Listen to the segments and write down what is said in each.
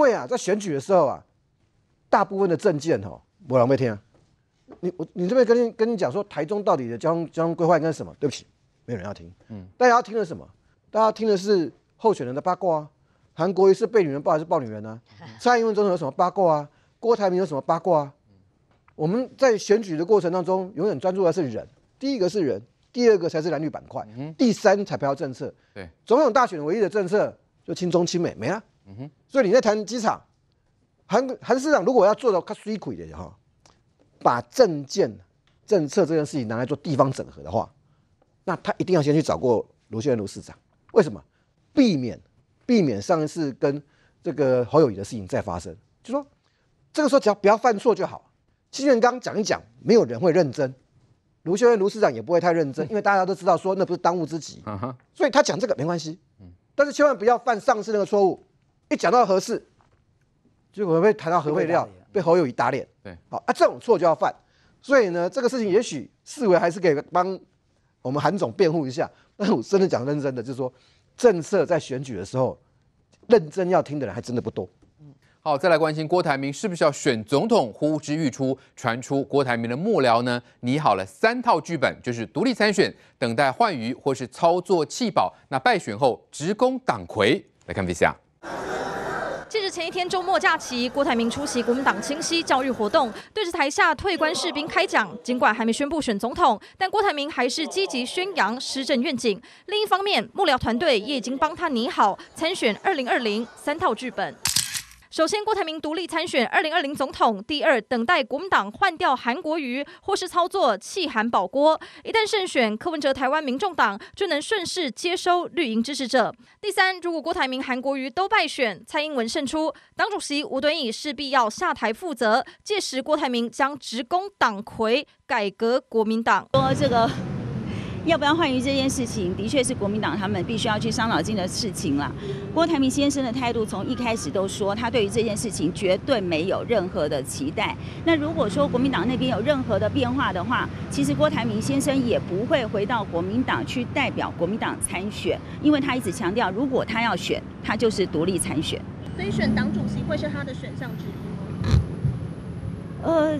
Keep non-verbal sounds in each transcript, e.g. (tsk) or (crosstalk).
因为啊，在选举的时候啊，大部分的政见哦，我人会听。你我你这边跟你跟你讲说，台中到底的交通交通规划是什么？对不起，没人要听。嗯，大家要听的什么？大家听的是候选人的八卦。啊。韩国瑜是被女人抱还是抱女人呢？(laughs) 蔡英文总统有什么八卦啊？郭台铭有什么八卦啊？我们在选举的过程当中，永远专注的是人。第一个是人，第二个才是男女板块。嗯，第三才不要政策。对，总统大选唯一的政策就亲中亲美，没啊。所以你在谈机场，韩韩市长如果要做到快速的哈，把政见、政策这件事情拿来做地方整合的话，那他一定要先去找过卢秀媛卢市长。为什么？避免避免上一次跟这个侯友谊的事情再发生。就说这个时候只要不要犯错就好。新院刚讲一讲，没有人会认真，卢秀媛卢市长也不会太认真，因为大家都知道说那不是当务之急。所以他讲这个没关系，但是千万不要犯上次那个错误。一讲到合事，结果被谈到核废料，被侯友谊打脸。对，好啊，这种错就要犯。所以呢，这个事情也许四维还是可以帮我们韩总辩护一下。(laughs) 但我真的讲认真的，就是说，政策在选举的时候，认真要听的人还真的不多。好，再来关心郭台铭是不是要选总统，呼之欲出。传出郭台铭的幕僚呢，拟好了三套剧本，就是独立参选，等待换鱼或是操作弃保。那败选后直攻党魁，来看一下。借 (laughs) 着前一天周末假期，郭台铭出席国民党清晰教育活动，对着台下退官士兵开讲。尽管还没宣布选总统，但郭台铭还是积极宣扬施政愿景。另一方面，幕僚团队也已经帮他拟好参选2020三套剧本。首先，郭台铭独立参选二零二零总统。第二，等待国民党换掉韩国瑜，或是操作弃韩保郭。一旦胜选，柯文哲台湾民众党就能顺势接收绿营支持者。第三，如果郭台铭、韩国瑜都败选，蔡英文胜出，党主席吴敦义势必要下台负责，届时郭台铭将直攻党魁，改革国民党。说这个。要不要换于这件事情，的确是国民党他们必须要去伤脑筋的事情了。郭台铭先生的态度从一开始都说，他对于这件事情绝对没有任何的期待。那如果说国民党那边有任何的变化的话，其实郭台铭先生也不会回到国民党去代表国民党参选，因为他一直强调，如果他要选，他就是独立参选。非选党主席会是他的选项之一。呃。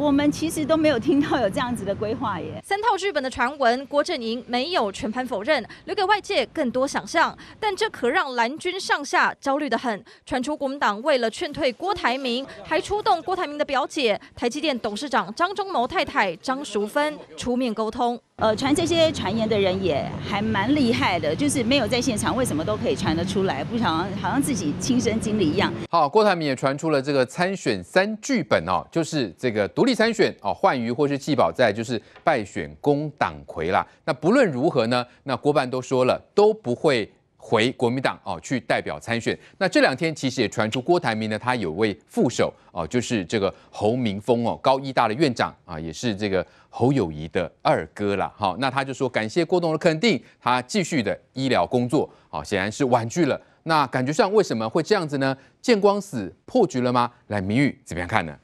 我们其实都没有听到有这样子的规划耶。三套剧本的传闻，郭正明没有全盘否认，留给外界更多想象。但这可让蓝军上下焦虑得很。传出国民党为了劝退郭台铭，还出动郭台铭的表姐，台积电董事长张忠谋太太张淑芬出面沟通。呃，传这些传言的人也还蛮厉害的，就是没有在现场，为什么都可以传得出来？不想好像自己亲身经历一样。好，郭台铭也传出了这个参选三剧本哦，就是这个独立。参选哦，换鱼或是纪宝在就是败选公党魁啦。那不论如何呢，那郭办都说了都不会回国民党哦去代表参选。那这两天其实也传出郭台铭呢，他有位副手哦，就是这个侯明峰哦，高医大的院长啊，也是这个侯友谊的二哥啦。好，那他就说感谢郭董的肯定，他继续的医疗工作。好，显然是婉拒了。那感觉上为什么会这样子呢？见光死破局了吗？来，明玉怎么样看呢？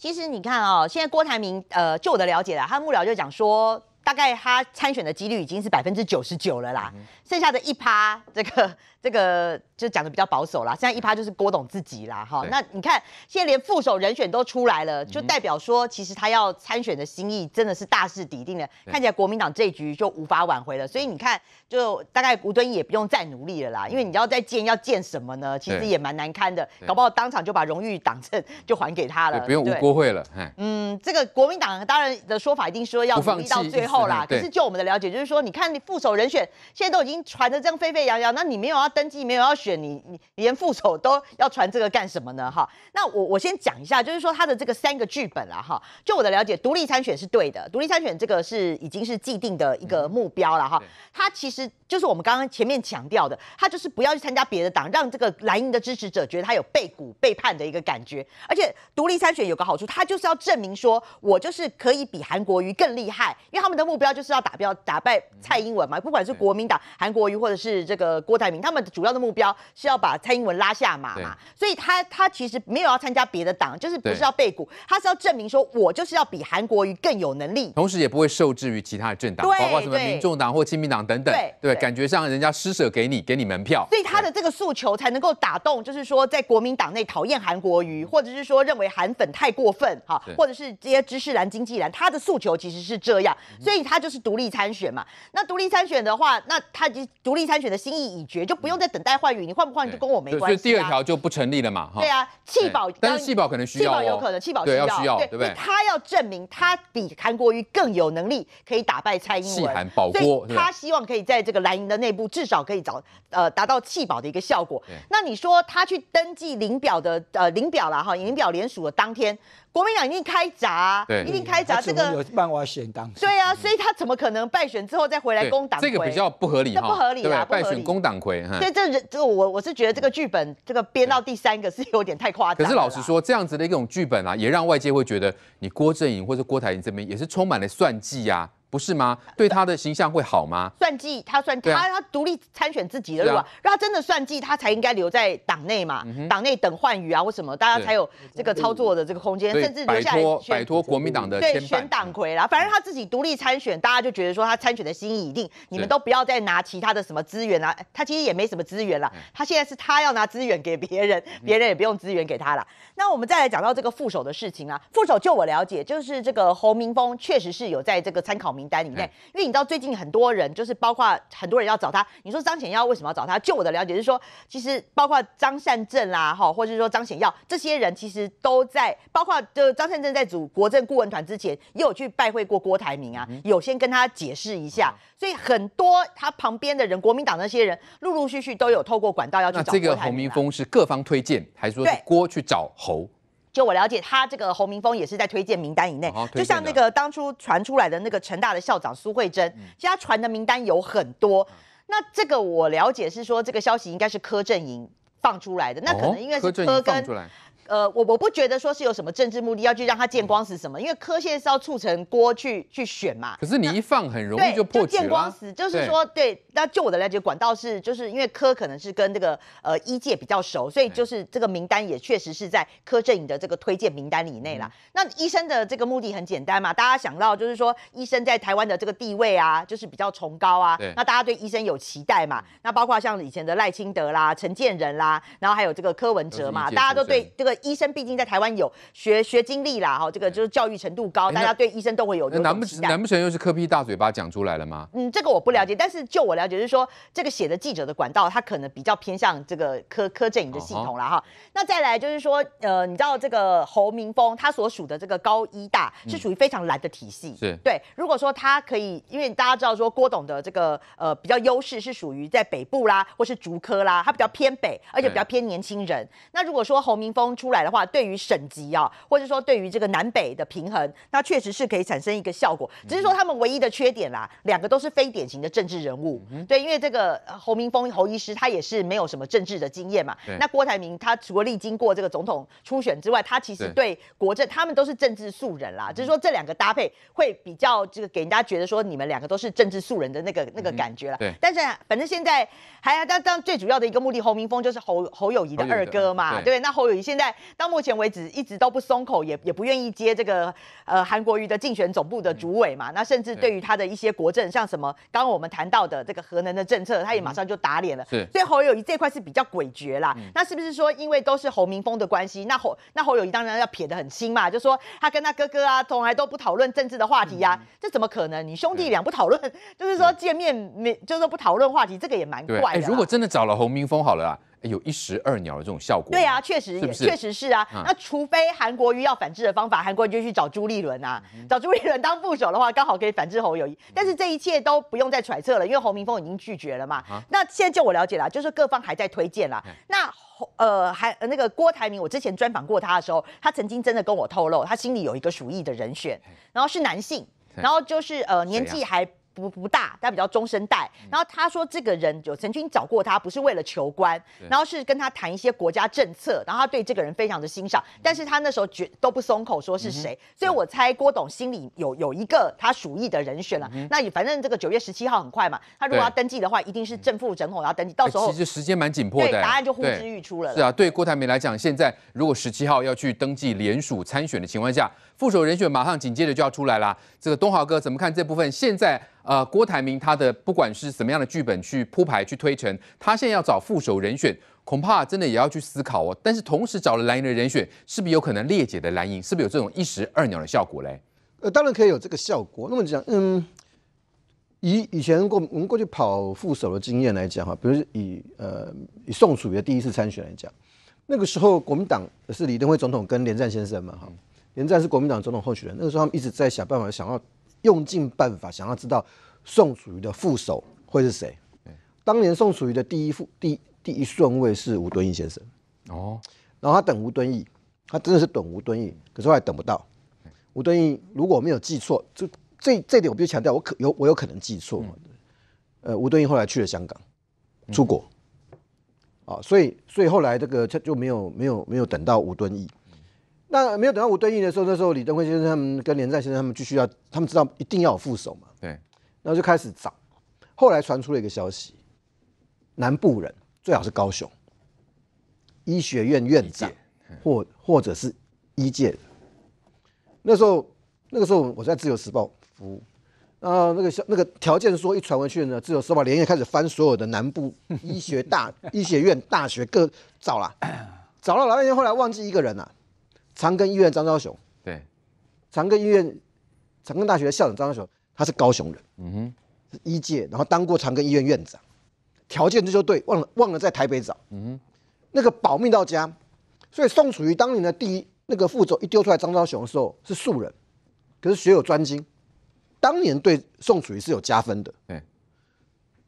其实你看哦，现在郭台铭，呃，就我的了解啦，他幕僚就讲说，大概他参选的几率已经是百分之九十九了啦，剩下的一趴这个。这个就讲的比较保守啦，现在一趴就是郭董自己啦，哈，那你看现在连副手人选都出来了，就代表说其实他要参选的心意真的是大势已定了，看起来国民党这局就无法挽回了，所以你看就大概吴敦义也不用再努力了啦，因为你要再建要建什么呢？其实也蛮难堪的，搞不好当场就把荣誉党证就还给他了，不用吴国会了。嗯，这个国民党当然的说法一定说要努力到最后啦，可是就我们的了解，就是说你看你副手人选现在都已经传的这样沸沸扬扬，那你没有要。登记没有要选你，你连副手都要传这个干什么呢？哈，那我我先讲一下，就是说他的这个三个剧本了哈。就我的了解，独立参选是对的，独立参选这个是已经是既定的一个目标了哈。他其实就是我们刚刚前面强调的，他就是不要去参加别的党，让这个蓝营的支持者觉得他有背骨背叛的一个感觉。而且独立参选有个好处，他就是要证明说我就是可以比韩国瑜更厉害，因为他们的目标就是要打标打败蔡英文嘛，不管是国民党、韩国瑜或者是这个郭台铭，他们。主要的目标是要把蔡英文拉下马嘛，所以他他其实没有要参加别的党，就是不是要背锅，他是要证明说我就是要比韩国瑜更有能力，同时也不会受制于其他的政党，包括什么民众党或亲民党等等，对，感觉上人家施舍给你，给你门票，所以他的这个诉求才能够打动，就是说在国民党内讨厌韩国瑜，或者是说认为韩粉太过分哈，或者是这些知识蓝经济蓝，他的诉求其实是这样，所以他就是独立参选嘛。那独立参选的话，那他独立参选的心意已决，就不。不用在等待换羽，你换不换就跟我没关系。所以第二条就不成立了嘛。对啊，弃保，但是弃保可能需要，弃保有可能，弃保对要需要，对不对？他要证明他比韩国瑜更有能力，可以打败蔡英文。气韩保国，他希望可以在这个蓝营的内部至少可以找呃达到弃保的一个效果。那你说他去登记领表的呃领表了哈，领表联署的当天，国民党已经开闸，对，一定开闸，这个有半挂选当。对啊，所以他怎么可能败选之后再回来攻党魁？这个比较不合理，这不合理啊，败选攻党魁哈。所以这人这我我是觉得这个剧本这个编到第三个是有点太夸张。可是老实说，这样子的一种剧本啊，也让外界会觉得你郭正颖或者郭台铭这边也是充满了算计呀。不是吗？对他的形象会好吗？算计他算他他独立参选自己的是吧？让他真的算计他才应该留在党内嘛？党内等换鱼啊？或什么大家才有这个操作的这个空间？甚至摆脱摆脱国民党的对选党魁啦。反正他自己独立参选，大家就觉得说他参选的心意已定，你们都不要再拿其他的什么资源啦。他其实也没什么资源了。他现在是他要拿资源给别人，别人也不用资源给他了。那我们再来讲到这个副手的事情啊。副手就我了解，就是这个侯明峰确实是有在这个参考。名单里面，因为你知道最近很多人，就是包括很多人要找他。你说张显耀为什么要找他？就我的了解，是说其实包括张善政啦，哈，或者是说张显耀这些人，其实都在包括就张善政在组国政顾问团之前，也有去拜会过郭台铭啊，有先跟他解释一下。所以很多他旁边的人，国民党那些人，陆陆续续都有透过管道要去找这个侯明峰是各方推荐，还是说郭去找侯？就我了解，他这个侯明峰也是在推荐名单以内，就像那个当初传出来的那个成大的校长苏慧珍，其实他传的名单有很多。那这个我了解是说，这个消息应该是柯震营放出来的，那可能应该是柯跟。呃，我我不觉得说是有什么政治目的要去让他见光死什么，因为柯现在是要促成郭去去选嘛。可是你一放很容易就破起了。见光死就是说，对。那就我的了解，管道是就是因为柯可能是跟这个呃一界比较熟，所以就是这个名单也确实是在柯震宇的这个推荐名单以内啦。那医生的这个目的很简单嘛，大家想到就是说医生在台湾的这个地位啊，就是比较崇高啊，那大家对医生有期待嘛。那包括像以前的赖清德啦、陈建仁啦，然后还有这个柯文哲嘛，大家都对这个。医生毕竟在台湾有学学经历啦，哈，这个就是教育程度高，大家对医生都会有难不难？不成又是柯屁大嘴巴讲出来了吗？嗯，这个我不了解，但是就我了解是说，这个写的记者的管道，他可能比较偏向这个柯柯阵营的系统了哈。那再来就是说，呃，你知道这个侯明峰他所属的这个高医大是属于非常蓝的体系，是对。如果说他可以，因为大家知道说郭董的这个呃比较优势是属于在北部啦，或是竹科啦，他比较偏北，而且比较偏年轻人。那如果说侯明峰。出来的话，对于省级啊，或者说对于这个南北的平衡，那确实是可以产生一个效果。只是说他们唯一的缺点啦，两个都是非典型的政治人物。对，因为这个侯明峰、侯医师他也是没有什么政治的经验嘛。那郭台铭他除了历经过这个总统初选之外，他其实对国政，他们都是政治素人啦。只是说这两个搭配会比较这个给人家觉得说你们两个都是政治素人的那个那个感觉了。对。但是反正现在还要当当最主要的一个目的，侯明峰就是侯侯友谊的二哥嘛，不对？那侯友谊现在。到目前为止一直都不松口，也也不愿意接这个呃韩国瑜的竞选总部的主委嘛。那甚至对于他的一些国政，像什么刚刚我们谈到的这个核能的政策，他也马上就打脸了。所以侯友谊这块是比较诡谲啦。那是不是说因为都是侯明峰的关系？那侯那侯友谊当然要撇得很清嘛，就说他跟他哥哥啊从来都不讨论政治的话题呀。这怎么可能？你兄弟俩不讨论，就是说见面没，就是说不讨论话题，这个也蛮怪的。如果真的找了侯明峰好了。啊。有一石二鸟的这种效果。对啊，确实，是是？确实是啊。那除非韩国瑜要反制的方法，韩国瑜就去找朱立伦啊，找朱立伦当副手的话，刚好可以反制侯友谊。但是这一切都不用再揣测了，因为侯明峰已经拒绝了嘛。那现在就我了解啦，就是各方还在推荐啦。那侯呃还那个郭台铭，我之前专访过他的时候，他曾经真的跟我透露，他心里有一个鼠意的人选，然后是男性，然后就是呃年纪还。不不大，他比较中生代。然后他说，这个人有曾经找过他，不是为了求官，然后是跟他谈一些国家政策。然后他对这个人非常的欣赏，但是他那时候绝都不松口说是谁。所以我猜郭董心里有有一个他属意的人选了。那反正这个九月十七号很快嘛，他如果要登记的话，一定是正副总统要登记，到时候其实时间蛮紧迫的，答案就呼之欲出了。是啊，对郭台铭来讲，现在如果十七号要去登记联署参选的情况下。副手人选马上紧接着就要出来了。这个东豪哥怎么看这部分？现在呃，郭台铭他的不管是什么样的剧本去铺排、去推陈，他现在要找副手人选，恐怕真的也要去思考哦。但是同时找了蓝营的人选，是不是有可能裂解的蓝营，是不是有这种一石二鸟的效果嘞？呃，当然可以有这个效果。那么讲，嗯，以以前过我们过去跑副手的经验来讲哈，比如以呃以宋楚瑜第一次参选来讲，那个时候国民党是李登辉总统跟连战先生嘛哈。连战是国民党总统候选人，那个时候他们一直在想办法，想要用尽办法，想要知道宋楚瑜的副手会是谁。当年宋楚瑜的第一副、第第一顺位是吴敦义先生。哦，然后他等吴敦义，他真的是等吴敦义，可是后来等不到。吴敦义，如果我没有记错，就这这点我必须强调，我可有我有可能记错嘛？呃，吴敦义后来去了香港，出国啊，所以所以后来这个他就没有没有没有等到吴敦义。那没有等到我对应的时候，那时候李登辉先生他们跟连战先生他们继续要，他们知道一定要有副手嘛。对，然后就开始找。后来传出了一个消息，南部人最好是高雄医学院院长，或或者是一界。那时候，那个时候我在自由时报服务，然后那个消那个条件说一传回去呢，自由时报连夜开始翻所有的南部医学大 (laughs) 医学院大学各找啦，找了老半天，后来忘记一个人了。长庚医院张昭雄，对，长庚医院、长庚大学的校长张昭雄，他是高雄人，嗯哼，是医界，然后当过长庚医院院长，条件这就对，忘了忘了在台北找，嗯哼，那个保命到家，所以宋楚瑜当年的第一那个副手一丢出来张昭雄的时候是素人，可是学有专精，当年对宋楚瑜是有加分的，对，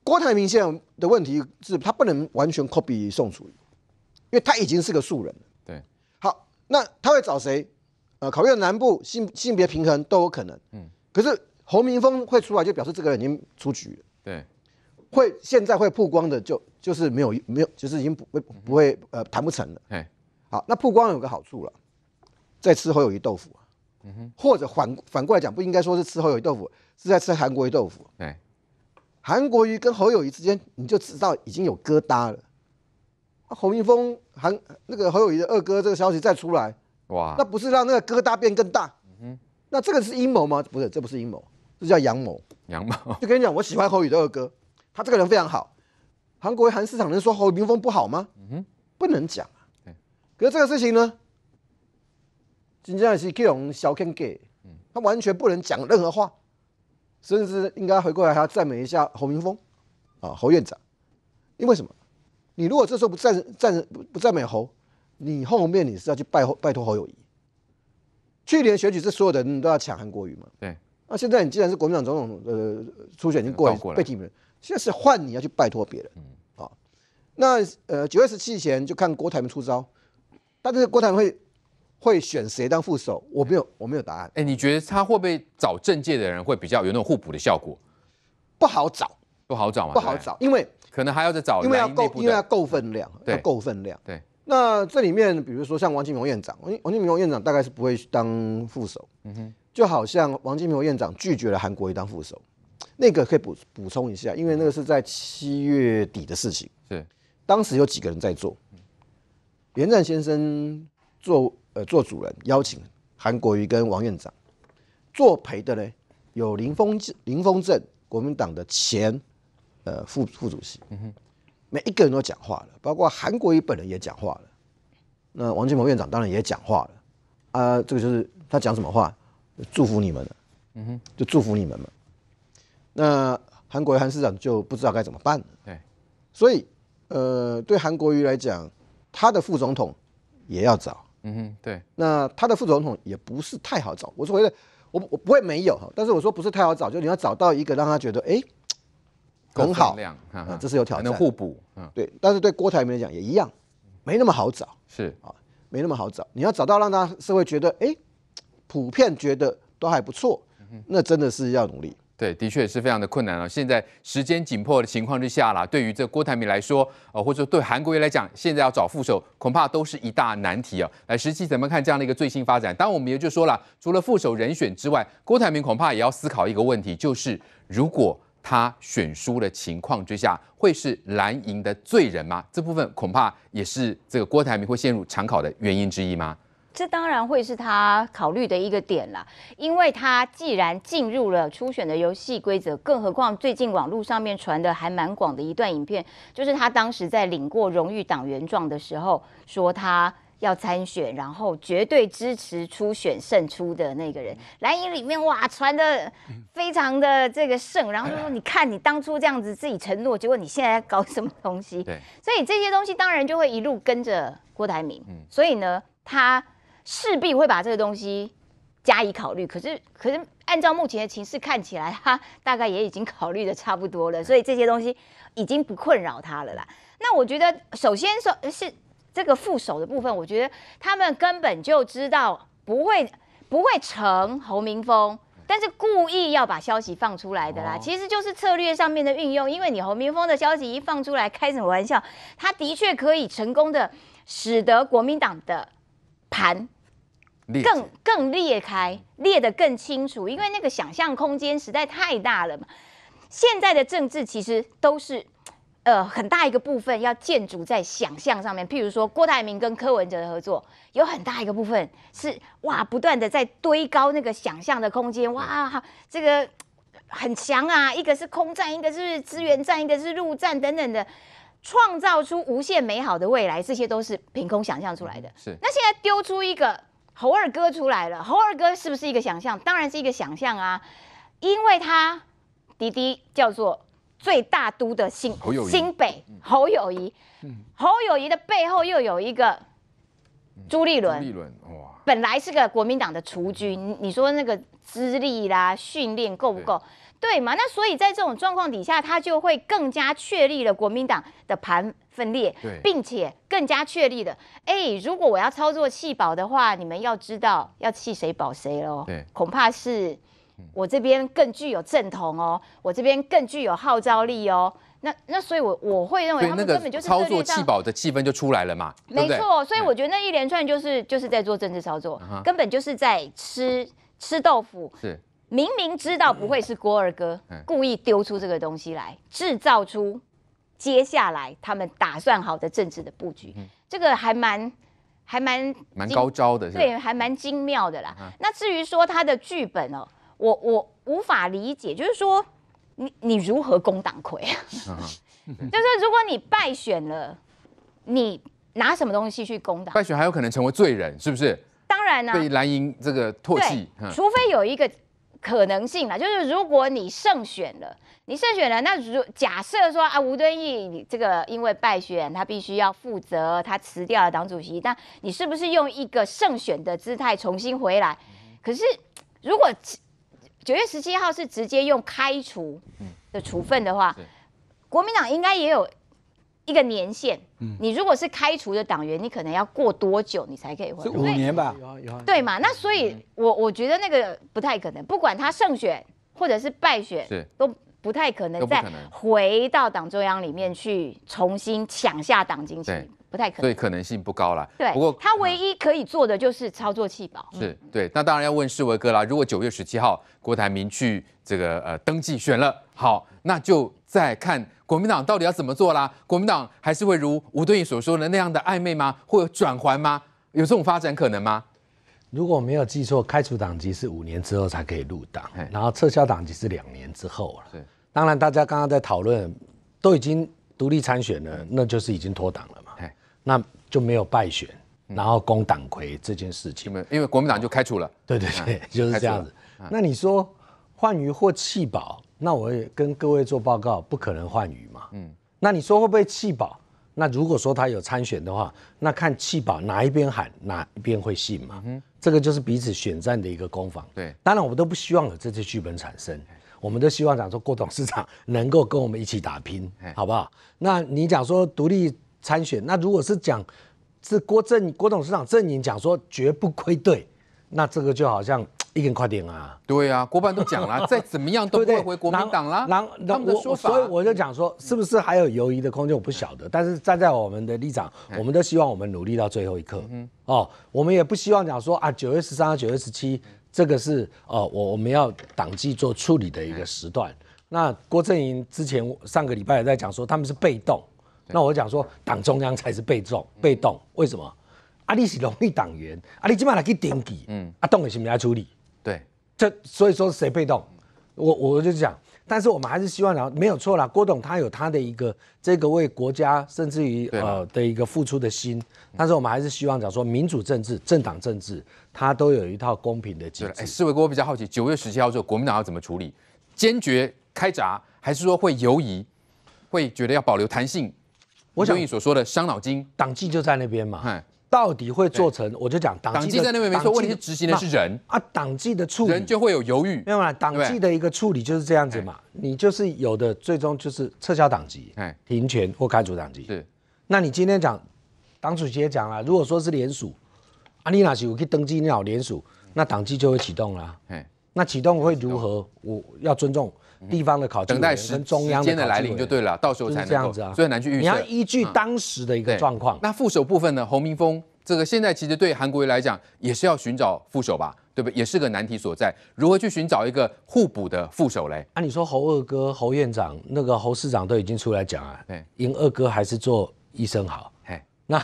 郭台铭现在的问题是他不能完全 copy 宋楚瑜，因为他已经是个素人了。那他会找谁？呃，考虑到南部性性别平衡都有可能。嗯。可是侯明峰会出来，就表示这个人已经出局了。对。会现在会曝光的，就就是没有没有，就是已经不会不会呃谈不成了。哎。好，那曝光有个好处了，在吃侯友谊豆腐。嗯哼。或者反反过来讲，不应该说是吃侯友谊豆腐，是在吃韩国鱼豆腐。对。韩国鱼跟侯友谊之间，你就知道已经有疙瘩了。侯明峰、韩那个侯友谊的二哥这个消息再出来，哇，那不是让那个疙瘩变更大？嗯哼，那这个是阴谋吗？不是，这不是阴谋，这叫阳谋。阳谋。就跟你讲，我喜欢侯宇的二哥，他这个人非常好。韩国韩市场能说侯明峰不好吗？嗯哼，不能讲。嗯。可是这个事情呢，仅仅是可以用消 g 给，嗯，他完全不能讲任何话，甚至应该回过来还要赞美一下侯明峰，啊，侯院长，因为什么？你如果这时候不赞赞不赞美侯，你后面你是要去拜拜托侯友谊？去年选举这所有的人都要抢韩国瑜嘛？对。那现在你既然是国民党总统，呃，初选已经过了，被提名，现在是换你要去拜托别人。嗯。啊，那呃九月十七前就看郭台铭出招，但是郭台铭会会选谁当副手？我没有我没有答案。哎，你觉得他会不会找政界的人会比较有那种互补的效果？不好找。不好找吗？不好找，因为。可能还要再找，因为要够，因为要够分量，要够分量。对。那这里面，比如说像王金平院长，王金平院长大概是不会当副手。嗯哼。就好像王金平院长拒绝了韩国瑜当副手，那个可以补补充一下，因为那个是在七月底的事情。对。当时有几个人在做，连战先生做呃做主人，邀请韩国瑜跟王院长，作陪的呢有林峰林峰镇，国民党的钱。呃，副副主席，每一个人都讲话了，包括韩国瑜本人也讲话了。那王金鹏院长当然也讲话了。啊，这个就是他讲什么话，祝福你们了。嗯哼，就祝福你们嘛。那韩国瑜韩市长就不知道该怎么办了。对，所以呃，对韩国瑜来讲，他的副总统也要找。嗯哼，对。那他的副总统也不是太好找。我说回来，我我不会没有哈，但是我说不是太好找，就是你要找到一个让他觉得哎。很好，这是有挑战，能互补，嗯，对。但是对郭台铭来讲也一样，没那么好找，是啊，没那么好找。你要找到让他社会觉得，哎，普遍觉得都还不错，那真的是要努力。对，的确是非常的困难了。现在时间紧迫的情况下啦，对于这郭台铭来说，呃，或者说对韩国瑜来讲，现在要找副手，恐怕都是一大难题啊。来，实际怎么看这样的一个最新发展？当然，我们也就说了，除了副手人选之外，郭台铭恐怕也要思考一个问题，就是如果。他选输的情况之下，会是蓝营的罪人吗？这部分恐怕也是这个郭台铭会陷入常考的原因之一吗？这当然会是他考虑的一个点了，因为他既然进入了初选的游戏规则，更何况最近网络上面传的还蛮广的一段影片，就是他当时在领过荣誉党员状的时候，说他。要参选，然后绝对支持初选胜出的那个人。蓝营里面哇，传的非常的这个盛，然后就说：“你看，你当初这样子自己承诺，结果你现在搞什么东西？”对，所以这些东西当然就会一路跟着郭台铭。嗯，所以呢，他势必会把这个东西加以考虑。可是，可是按照目前的情势看起来，他大概也已经考虑的差不多了，所以这些东西已经不困扰他了啦。那我觉得，首先说是。这个副手的部分，我觉得他们根本就知道不会不会成侯明峰，但是故意要把消息放出来的啦。其实就是策略上面的运用，因为你侯明峰的消息一放出来，开什么玩笑？他的确可以成功的使得国民党的盘更更裂开，裂的更清楚，因为那个想象空间实在太大了嘛。现在的政治其实都是。呃，很大一个部分要建筑在想象上面。譬如说，郭台明跟柯文哲的合作，有很大一个部分是哇，不断的在堆高那个想象的空间。哇，这个很强啊！一个是空战，一个是资源战，一个是陆战等等的，创造出无限美好的未来。这些都是凭空想象出来的。是。那现在丢出一个猴二哥出来了，猴二哥是不是一个想象？当然是一个想象啊，因为他滴滴叫做。最大都的新新北侯友谊，侯友谊的背后又有一个朱立伦，朱立伦哇，本来是个国民党的雏军，你说那个资历啦、训练够不够，对嘛？那所以在这种状况底下，他就会更加确立了国民党的盘分裂，并且更加确立了。哎，如果我要操作弃保的话，你们要知道要弃谁保谁喽，恐怕是。我这边更具有正统哦，我这边更具有号召力哦。那那所以，我我会认为他们根本就是操作气保的气氛就出来了嘛，没错。所以我觉得那一连串就是就是在做政治操作，根本就是在吃吃豆腐。是明明知道不会是郭二哥故意丢出这个东西来，制造出接下来他们打算好的政治的布局。这个还蛮还蛮蛮高招的，对，还蛮精妙的啦。那至于说他的剧本哦。我我无法理解，就是说，你你如何攻党魁？(laughs) (laughs) 就是如果你败选了，你拿什么东西去攻党？败选还有可能成为罪人，是不是？当然了，被蓝营这个唾弃。除非有一个可能性啦，就是如果你胜选了，你胜选了，那如假设说啊，吴敦义你这个因为败选，他必须要负责，他辞掉了党主席，那你是不是用一个胜选的姿态重新回来？可是如果。九月十七号是直接用开除的处分的话，国民党应该也有一个年限。你如果是开除的党员，你可能要过多久你才可以回？是五年吧？对嘛？那所以，我我觉得那个不太可能。不管他胜选或者是败选，都不太可能再回到党中央里面去重新抢下党经席。不太可能，对可能性不高了。对，不过他唯一可以做的就是操作气保，是，对，那当然要问世维哥啦。如果九月十七号郭台铭去这个呃登记选了，好，那就再看国民党到底要怎么做啦。国民党还是会如吴对义所说的那样的暧昧吗？会有转还吗？有这种发展可能吗？如果没有记错，开除党籍是五年之后才可以入党，然后撤销党籍是两年之后了。对，当然大家刚刚在讨论都已经独立参选了，那就是已经脱党了。那就没有败选，然后攻党魁这件事情，因为国民党就开除了。对对对，(laughs) 就是这样子。那你说换鱼或弃保？那我也跟各位做报告，不可能换鱼嘛。嗯。那你说会不会弃保？那如果说他有参选的话，那看弃保哪一边喊，哪一边会信嘛？嗯。这个就是彼此选战的一个攻防。对。当然，我们都不希望有这些剧本产生。我们都希望讲说郭董事长能够跟我们一起打拼，好不好？那你讲说独立。参选那如果是讲，是郭正郭董事长阵营讲说绝不亏对，那这个就好像 (tsk) 一根快点啊。对啊，郭办都讲了，(laughs) 再怎么样都会回国民党了。然后，他们的说法，所以我就讲说，是不是还有犹疑的空间？我不晓得。但是站在我们的立场，我们都希望我们努力到最后一刻。嗯哦，我们也不希望讲说啊，九月十三、九月十七，这个是哦，我我们要党纪做处理的一个时段。那郭正莹之前上个礼拜也在讲说，他们是被动。那我讲说，党中央才是被动、被动，为什么？啊，你是荣誉党员，啊，你起码来去顶替，嗯，啊，动的是你来处理，对，这所以说谁被动？我我就讲，但是我们还是希望了，没有错啦。郭董他有他的一个这个为国家甚至于呃的一个付出的心，但是我们还是希望讲说，民主政治、政党政治，它都有一套公平的基础。哎，世维哥，我比较好奇，九月十七号之后，国民党要怎么处理？坚决开闸，还是说会犹疑，会觉得要保留弹性？我想你所说的伤脑筋，党纪就在那边嘛，到底会做成？我就讲党纪在那边没错，问题是执行的是人啊，党纪的处理人就会有犹豫，没有嘛？党纪的一个处理就是这样子嘛，你就是有的最终就是撤销党籍，停权或开除党籍。是，那你今天讲党主席也讲了，如果说是联署，阿李纳西有去登记你好联署，那党纪就会启动了。那启动会如何？我要尊重。地方的考等待时间的来临就对了，到时候才能这样子啊，所以难去预测。你要依据当时的一个状况。那副手部分呢？侯明峰这个现在其实对韩国瑜来讲也是要寻找副手吧，对不对？也是个难题所在，如何去寻找一个互补的副手嘞？那你说侯二哥、侯院长、那个侯市长都已经出来讲啊，哎，因二哥还是做医生好。哎，那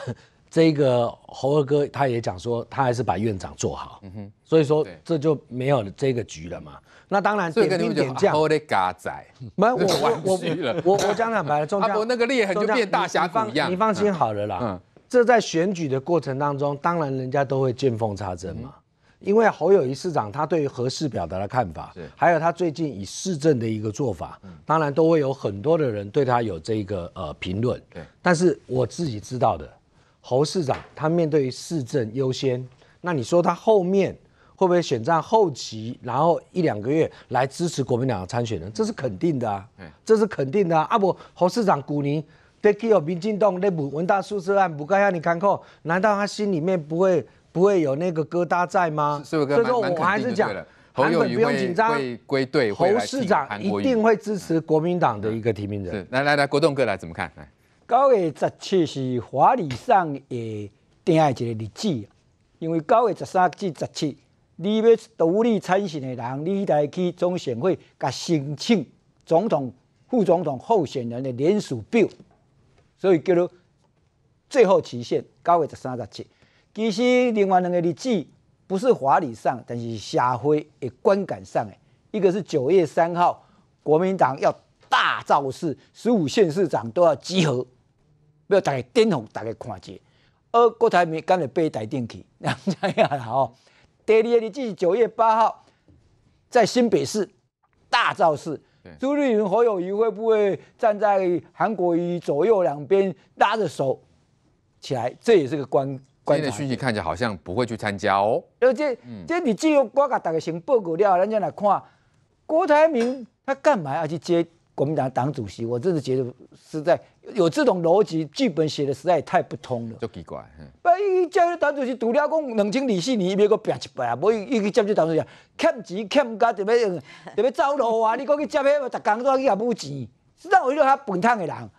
这个侯二哥他也讲说他还是把院长做好。嗯哼，所以说这就没有这个局了嘛。那当然，点点将。没我我我我讲坦白了，阿 (laughs) 伯那个裂痕就变大峡谷一样。你放心好了啦。嗯。这在选举的过程当中，当然人家都会见缝插针嘛。因为侯友谊市长他对于何事表达的看法，还有他最近以市政的一个做法，当然都会有很多的人对他有这个呃评论。对。但是我自己知道的，侯市长他面对市政优先，那你说他后面？会不会选战后期，然后一两个月来支持国民党的参选人？这是肯定的啊，这是肯定的啊！啊不，侯市长、古宁、deke 有民进党那部文大宿舍案，不该让你看扣，难道他心里面不会不会有那个疙瘩在吗？所以说，我还是讲本不用紧张，会归队，侯市长一定会支持国民党的一个提名人。来来来，国栋哥来怎么看？来，高月十七是华理上的定下一个日子，因为高月十三至十七。你要独立参选的人，你来去总选会甲申请总统、副总统候选人的联署表，所以叫做最后期限九月十三日七。其实另外两个日子不是法理上，但是社会诶观感上诶，一个是九月三号国民党要大造势，十五县市长都要集合，要大家振红，大家看者。而郭台铭今日背台顶去，两样啦吼。第一页，你记九月八号在新北市大造势，朱立伦、侯友谊会不会站在韩国瑜左右两边拉着手起来？这也是个关关键的讯息，看起来好像不会去参加哦。而且，这你进入各家大个新报告了，人家来看，郭台铭他干嘛要去接？国民党党主席，我真是觉得实在有这种逻辑剧本写的实在也太不通了，就奇怪。白一叫你党主席，除了讲冷静二十四年，伊要一摆啊，无伊去接这党主席，欠钱欠到就要就要走路啊！你讲去接，要逐工作去也冇钱，实哪有得他本烫的人？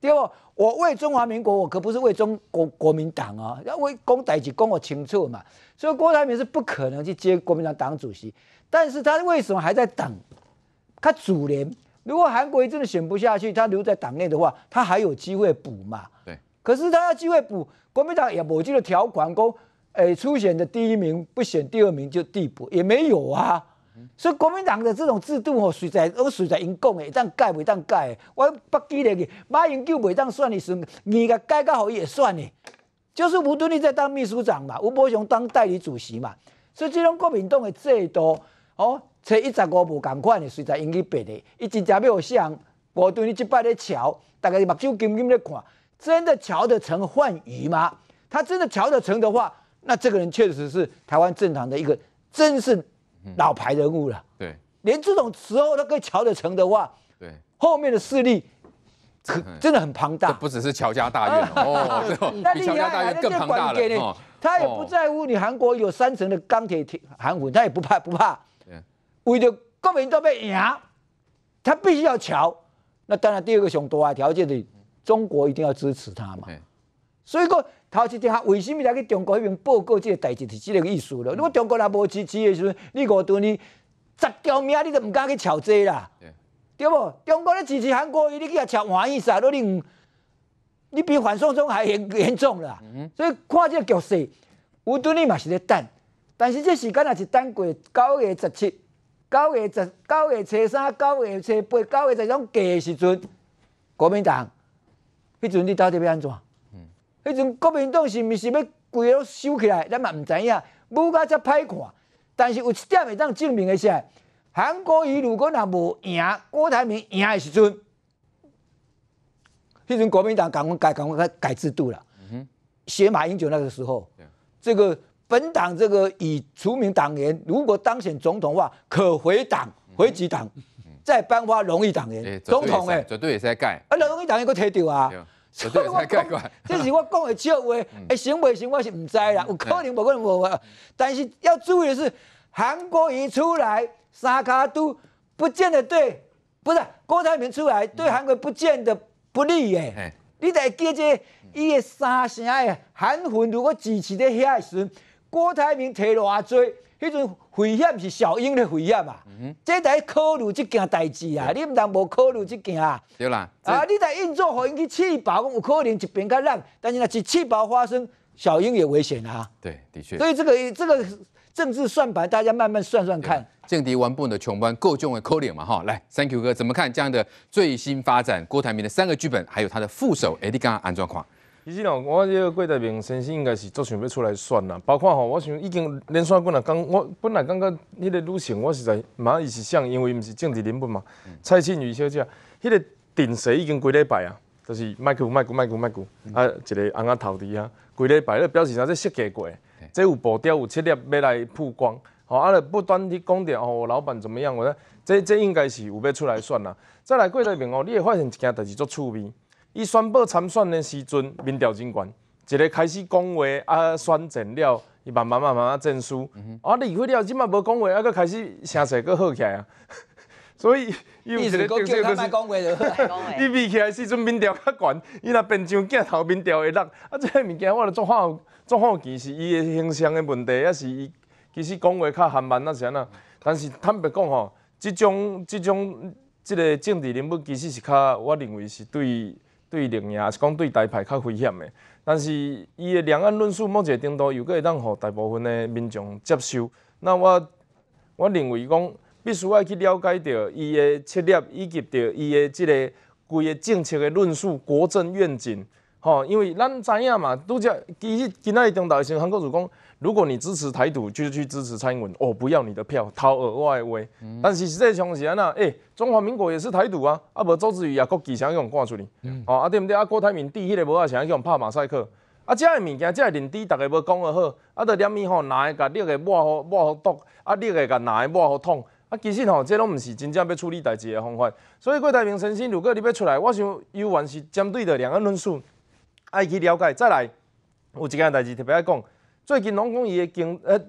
对二，我为中华民国，我可不是为中国国民党啊，要为公代志讲我清楚嘛。所以郭台铭是不可能去接国民党党主席，但是他为什么还在等？他主联。如果韩国一真的选不下去，他留在党内的话，他还有机会补嘛？对。可是他要机会补，国民党也我记个条款，说，哎，初选的第一名不选第二名就递补，也没有啊。所以国民党的这种制度哦，谁在，我谁在因共的，一旦改不当旦改，我不记得的，马英九不当算的时候，你个改刚好也算的。就是吴敦义在当秘书长嘛，吴伯雄当代理主席嘛，所以这种国民党的最多哦。这一十五步同款的，随在引起别的。伊真正要我想，我对你即摆咧瞧，大概是目睭紧紧咧看，真的瞧得成幻鱼吗？他真的瞧得成的话，那这个人确实是台湾政坛的一个真是老牌人物了。对，连这种时候都可以瞧得成的话，对，后面的势力可真的很庞大，不只是乔家大院哦，(laughs) 比乔家大院更庞大的。他也不在乎你韩国有三层的钢铁铁韩府，他也不怕不怕。为了国民都要赢，他必须要桥。那当然，第二个上大的条件是中国一定要支持他嘛。所以讲，头一下为什么来去中国那边报告这个代志，是这个意思了。如果中国也无支持的时候，你五敦年十条命，你都唔敢去桥济啦，对不？中国咧支持韩国，你去啊桥换意思啊？你你比反送中还严严重啦。所以看这个局势，五敦年嘛是在等，但是这时间也是等过九月十七。九月十、九月七三、九月七八、九月十种过时阵，国民党，迄阵你到底要安怎？迄阵国民党是毋是要跪个收起来？咱嘛毋知影，乌鸦才歹看。但是有一点会当证明的是，韩国瑜如果若无赢，郭台铭赢的时阵，迄阵国民党改改快改制度了，写马英九那个时候，这个。本党这个已除名党员，如果当选总统的话，可回党、回籍党，再颁发荣誉党员。总统哎，绝对也是在盖啊！荣誉党员佫摕到啊！绝对在盖。(laughs) 这是我讲的笑话，会成袂成我是唔知啦，有可能、无可能、无。但是要注意的是，韩国瑜出来，三卡都不见得对，不是郭台铭出来对韩国不见得不利耶。你得记这伊的三声的韩魂，如果支持在遐时。郭台铭提偌多，迄阵危险是小英的危险嘛？这在考虑这件代志啊，你毋通无考虑这件啊？对啦，啊，你在运作后引起气爆，有可能一边较烂，但是呢，是气爆发生，小英也危险啊！对，的确。所以这个这个政治算盘，大家慢慢算算看。政敌完不的穷班，够建的扣脸嘛？哈，来，Thank you 哥，怎么看这样的最新发展？郭台铭的三个剧本，还有他的副手 Edgar 安装狂。其实哦，我这个郭台铭先生应该是足想要出来选啦，包括吼，我想已经连续过来讲，我本来感觉迄个女性，我实在，嘛伊是想，因为毋是政治人物嘛，蔡庆瑜小姐，迄个定势已经几礼拜啊，著是迈去、迈去、迈去、迈去啊一个红仔头弟遐，几礼拜咧，表示啥？在设计过，即有布雕有七粒要来曝光，吼，啊咧不断去讲着哦，老板怎么样，我咧，这这应该是有要出来选啦，再来郭台铭哦，你会发现一件代志足趣味。伊宣布参选的时阵，民调真悬。一个开始讲话啊，选政了，伊慢慢慢慢啊，证书，啊，离开了，即嘛无讲话，啊，佫开始声势佫好起来啊。所以，伊有一个政治是伊比起来时阵，民调较悬。伊若变上镜头民调会落啊，即个物件我著作好作好奇，是伊诶形象诶问题，抑是伊其实讲话较含慢啊？是安那？但是坦白讲吼，即种即种即个政治人物，其实是较我认为是对。对两岸，也是讲对台派较危险的，但是伊的两岸论述某一个程度又阁会当互大部分的民众接受。那我我认为讲，必须爱去了解着伊的策略，以及着伊的即个规个政策的论述、国政愿景。吼，因为咱知影嘛，拄则今日今仔日中道时，韩国瑜讲。如果你支持台独，就去支持蔡英文。我不要你的票，掏额外威。但是实际上是安怎哎，中华民国也是台独啊！啊无周子瑜也国旗，谁用挂出去？哦，啊对不对？啊，郭台铭第一个无也是用拍马赛克。啊，这个物件，这认知，大家要讲的好，啊，到点伊吼，哪个甲这个抹好，抹好毒，啊，这个甲哪个抹好痛。啊，其实吼，这拢不是真正要处理代志的方法。所以，郭台铭先生，如果你要出来，我想，有原是针对着两岸论述，爱去了解，再来。有一件代志特别爱讲。最近拢讲伊的经，呃，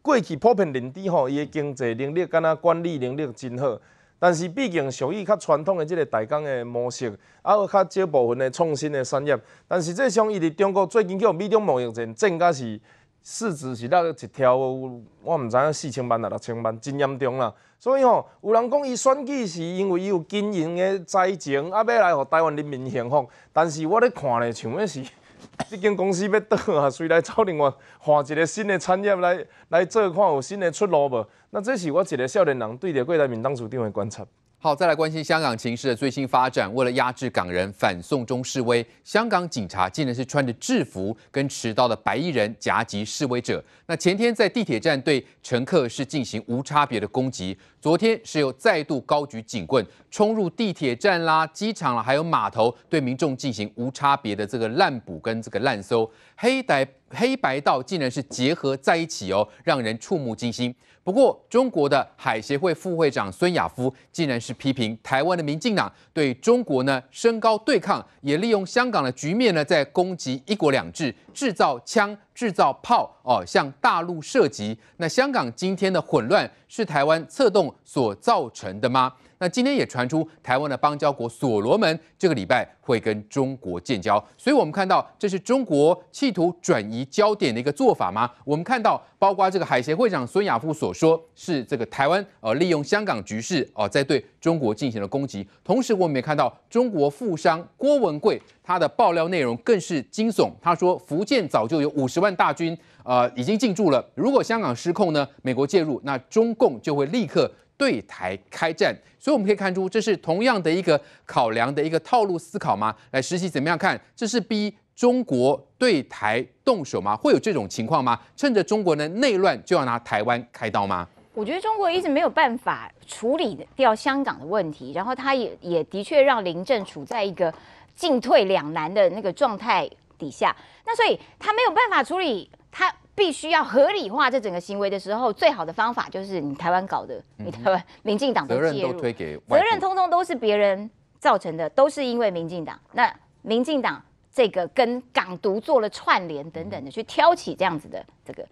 过去普遍认知吼，伊的经济能力、敢若管理能力真好，但是毕竟属于较传统的即个台江的模式，还有较少部分的创新的产业。但是这际伊伫中国最近叫美中贸易战，正价是市值是落一跳，我毋知影四千万啦六千万，真严重啦。所以吼，有人讲伊选举是因为伊有经营的灾情，啊，要来互台湾人民幸福。但是我咧看咧，像的是。(laughs) 这间公司要倒啊，谁来找另外换一个新的产业来来做，看有新的出路无？那这是我一个少年人对着柜台面当初的观察。好，再来关心香港情势的最新发展。为了压制港人反送中示威，香港警察竟然是穿着制服跟持刀的白衣人夹击示威者。那前天在地铁站对乘客是进行无差别的攻击，昨天是又再度高举警棍冲入地铁站啦、机场啦，还有码头，对民众进行无差别的这个滥捕跟这个滥搜。黑白黑白道竟然是结合在一起哦，让人触目惊心。不过，中国的海协会副会长孙亚夫竟然是批评台湾的民进党对中国呢升高对抗，也利用香港的局面呢在攻击一国两制。制造枪，制造炮，哦，向大陆射击。那香港今天的混乱是台湾策动所造成的吗？那今天也传出台湾的邦交国所罗门这个礼拜会跟中国建交，所以我们看到这是中国企图转移焦点的一个做法吗？我们看到，包括这个海协会会长孙亚夫所说，是这个台湾呃利用香港局势哦，在对。中国进行了攻击，同时我们也看到中国富商郭文贵他的爆料内容更是惊悚。他说福建早就有五十万大军，呃，已经进驻了。如果香港失控呢，美国介入，那中共就会立刻对台开战。所以我们可以看出，这是同样的一个考量的一个套路思考吗？来实习怎么样看，这是逼中国对台动手吗？会有这种情况吗？趁着中国的内乱就要拿台湾开刀吗？我觉得中国一直没有办法处理掉香港的问题，然后他也也的确让林郑处在一个进退两难的那个状态底下。那所以他没有办法处理，他必须要合理化这整个行为的时候，最好的方法就是你台湾搞的，你台湾民进党的介责任都推给，责任通通都是别人造成的，都是因为民进党。那民进党这个跟港独做了串联等等的，去挑起这样子的这个。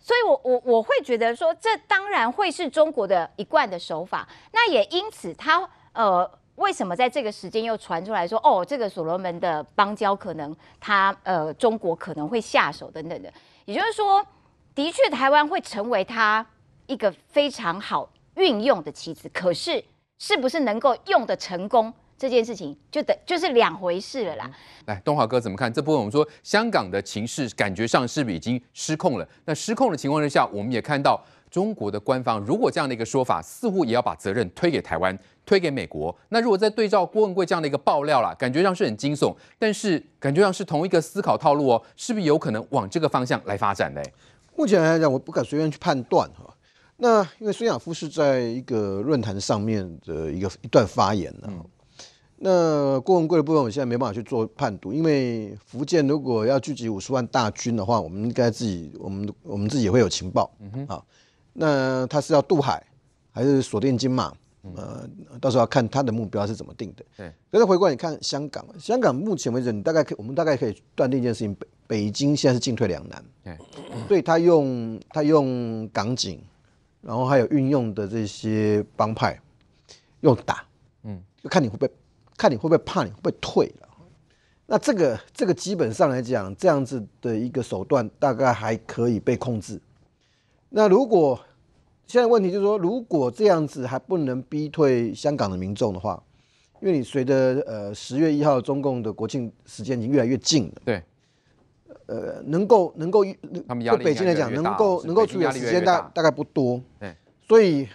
所以，我我我会觉得说，这当然会是中国的一贯的手法。那也因此，他呃，为什么在这个时间又传出来说，哦，这个所罗门的邦交可能他呃，中国可能会下手等等的。也就是说，的确，台湾会成为他一个非常好运用的棋子。可是，是不是能够用的成功？这件事情就等就是两回事了啦。来，东华哥怎么看这部分？我们说香港的情势，感觉上是不是已经失控了？那失控的情况下，我们也看到中国的官方，如果这样的一个说法，似乎也要把责任推给台湾，推给美国。那如果在对照郭文贵这样的一个爆料啦，感觉上是很惊悚，但是感觉上是同一个思考套路哦，是不是有可能往这个方向来发展呢？目前来讲，我不敢随便去判断哈。那因为孙亚夫是在一个论坛上面的一个一段发言呢。那郭文贵的部分，我现在没办法去做判读，因为福建如果要聚集五十万大军的话，我们应该自己，我们我们自己会有情报。嗯哼，好，那他是要渡海，还是锁定金马？呃，到时候要看他的目标是怎么定的。对，可是回过来看香港，香港目前为止，你大概可我们大概可以断定一件事情：北北京现在是进退两难。对，所以他用他用港警，然后还有运用的这些帮派，用打，嗯，就看你会不会。看你会不会怕，你会不会退了。那这个这个基本上来讲，这样子的一个手段大概还可以被控制。那如果现在问题就是说，如果这样子还不能逼退香港的民众的话，因为你随着呃十月一号中共的国庆时间已经越来越近了，对，呃，能够能够对北京来讲，能够能够出余时间大大概不多，所以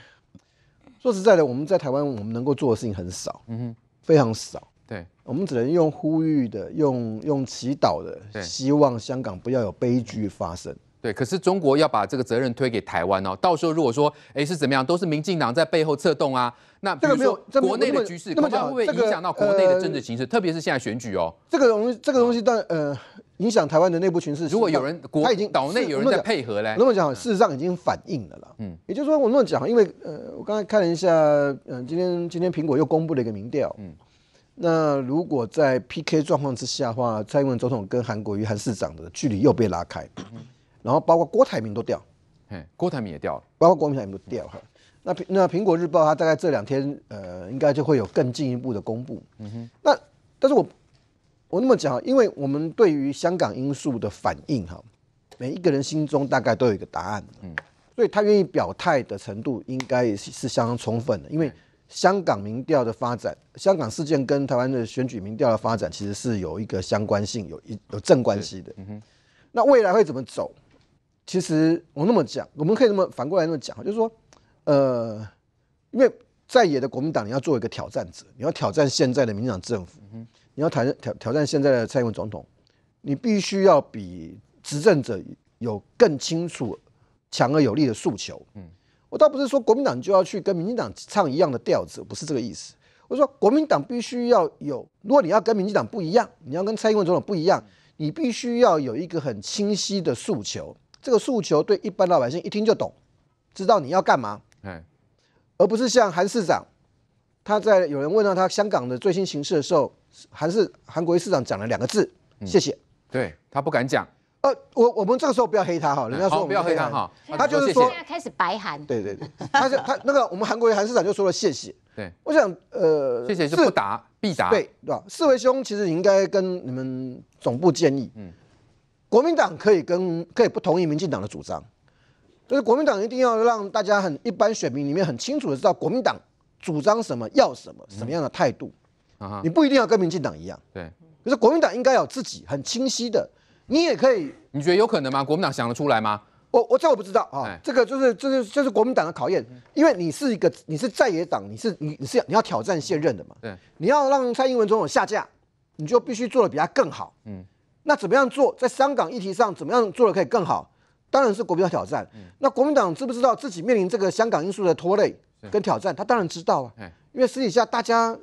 说实在的，我们在台湾我们能够做的事情很少，嗯哼。非常少，对我们只能用呼吁的，用用祈祷的，希望香港不要有悲剧发生。对，可是中国要把这个责任推给台湾哦，到时候如果说哎是怎么样，都是民进党在背后策动啊，那比如有国内的局势，那么会不会影响到国内的政治形势，特别是现在选举哦。这个东这个东西，但呃。影响台湾的内部群势。如果有人他已经岛内有人在配合嘞，那么讲事实上已经反映了了。嗯，也就是说我那么讲，因为呃我刚才看了一下，嗯今天今天苹果又公布了一个民调，嗯，那如果在 PK 状况之下的话，蔡英文总统跟韩国瑜、韩市长的距离又被拉开，然后包括郭台铭都掉，嗯，郭台铭也掉了，包括郭台铭也掉哈。那苹那苹果日报它大概这两天呃应该就会有更进一步的公布，嗯哼，那但是我。我那么讲，因为我们对于香港因素的反应，哈，每一个人心中大概都有一个答案，嗯，所以他愿意表态的程度应该是相当充分的。因为香港民调的发展，香港事件跟台湾的选举民调的发展其实是有一个相关性，有一有正关系的。嗯哼，那未来会怎么走？其实我那么讲，我们可以那么反过来那么讲，就是说，呃，因为在野的国民党你要做一个挑战者，你要挑战现在的民进党政府。你要挑挑挑战现在的蔡英文总统，你必须要比执政者有更清楚、强而有力的诉求。嗯，我倒不是说国民党就要去跟民进党唱一样的调子，不是这个意思。我说国民党必须要有，如果你要跟民进党不一样，你要跟蔡英文总统不一样，你必须要有一个很清晰的诉求。这个诉求对一般老百姓一听就懂，知道你要干嘛。而不是像韩市长，他在有人问到他香港的最新形势的时候。还是韩国瑜市长讲了两个字，谢谢。对他不敢讲。呃，我我们这个时候不要黑他哈，人家说我们不要黑他哈。他就是说开始白韩。对对对，他他那个我们韩国瑜韩市长就说了谢谢。对，我想呃谢谢是不答必答。对对吧？四位兄其实应该跟你们总部建议，嗯，国民党可以跟可以不同意民进党的主张，就是国民党一定要让大家很一般选民里面很清楚的知道国民党主张什么要什么什么样的态度。你不一定要跟民进党一样，对。可是国民党应该有自己很清晰的，你也可以。你觉得有可能吗？国民党想得出来吗？我我这我不知道啊。这个就是，这是，这是国民党的考验。因为你是一个，你是在野党，你是你，你是你要挑战现任的嘛。对。你要让蔡英文总统下架，你就必须做的比他更好。嗯。那怎么样做？在香港议题上，怎么样做的可以更好？当然是国民党挑战。嗯。那国民党知不知道自己面临这个香港因素的拖累跟挑战？他当然知道啊。因为私底下大家。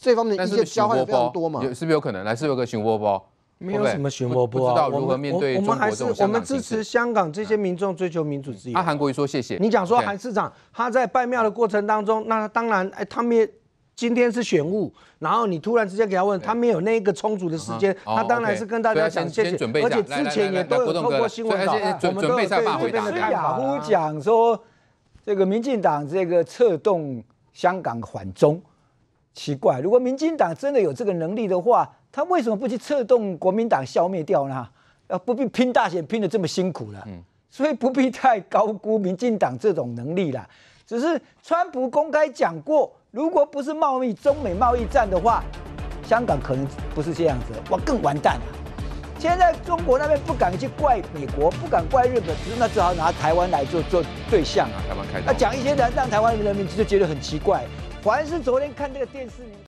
这方面的意是消耗非常多嘛？是不是有可能来是有个漩涡波？没有什么漩涡波啊。不知道如何面对我们还是我们支持香港这些民众追求民主自由。那韩国瑜说谢谢。你讲说韩市长他在拜庙的过程当中，那当然哎，他们今天是选务，然后你突然之间给他问，他没有那个充足的时间，他当然是跟大家讲谢谢，而且之前也都有透过新闻稿，我们都有对回答。所以雅虎讲说，这个民进党这个策动香港缓中。奇怪，如果民进党真的有这个能力的话，他为什么不去策动国民党消灭掉呢？要不必拼大选拼的这么辛苦了，所以不必太高估民进党这种能力了。只是川普公开讲过，如果不是贸易中美贸易战的话，香港可能不是这样子，我更完蛋了。现在中国那边不敢去怪美国，不敢怪日本，那只好拿台湾来做做对象啊。台湾开，那讲一些人让台湾人民就觉得很奇怪。凡是昨天看这个电视。